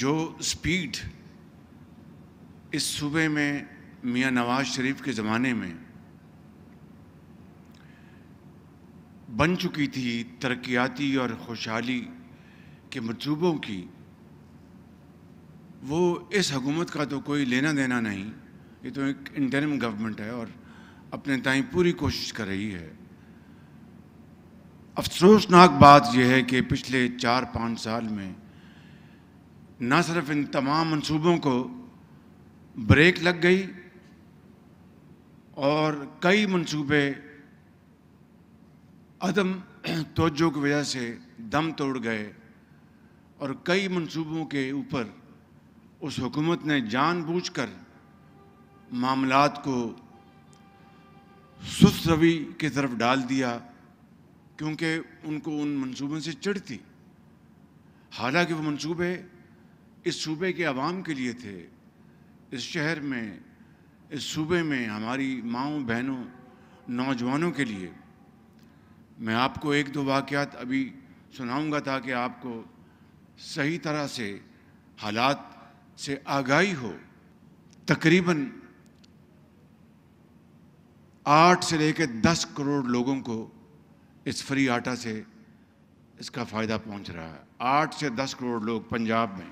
जो स्पीड इस सूबे में मियां नवाज शरीफ के ज़माने में बन चुकी थी तरक्याती और खुशहाली के मनसूबों की वो इस हकूमत का तो कोई लेना देना नहीं ये तो एक इंटरम गवर्नमेंट है और अपने ताई पूरी कोशिश कर रही है अफसोसनाक बात यह है कि पिछले चार पाँच साल में न सिर्फ इन तमाम मंसूबों को ब्रेक लग गई और कई मंसूबे अदम तोजो की वजह से दम तोड़ गए और कई मंसूबों के ऊपर उस हुकूमत ने जानबूझकर मामलात को सुस्त रवि की तरफ डाल दिया क्योंकि उनको उन मंसूबों से चिढ़ थी हालांकि वो मंसूबे इस सूबे के आवाम के लिए थे इस शहर में इस सूबे में हमारी माओ बहनों नौजवानों के लिए मैं आपको एक दो वाक़ात अभी सुनाऊंगा ताकि आपको सही तरह से हालात से आगाही हो तकरीबन आठ से लेकर दस करोड़ लोगों को इस फ्री आटा से इसका फ़ायदा पहुंच रहा है आठ से दस करोड़ लोग पंजाब में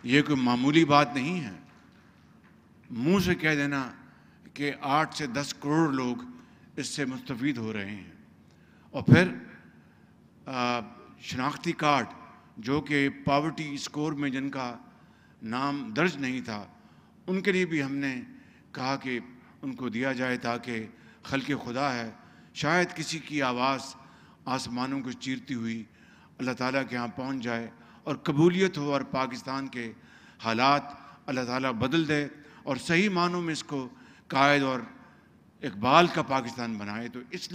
ये कोई मामूली बात नहीं है मुंह से कह देना कि आठ से दस करोड़ लोग इससे मुस्तफ़ हो रहे हैं और फिर शनाख्ती कार्ड जो कि पावर्टी स्कोर में जिनका नाम दर्ज नहीं था उनके लिए भी हमने कहा कि उनको दिया जाए ताकि खल के खुदा है शायद किसी की आवाज़ आसमानों को चीरती हुई अल्लाह ताला के यहाँ पहुँच जाए और कबूलियत हो और पाकिस्तान के हालात अल्लाह ताला बदल दे और सही मानों में इसको कायद और इकबाल का पाकिस्तान बनाए तो इसलिए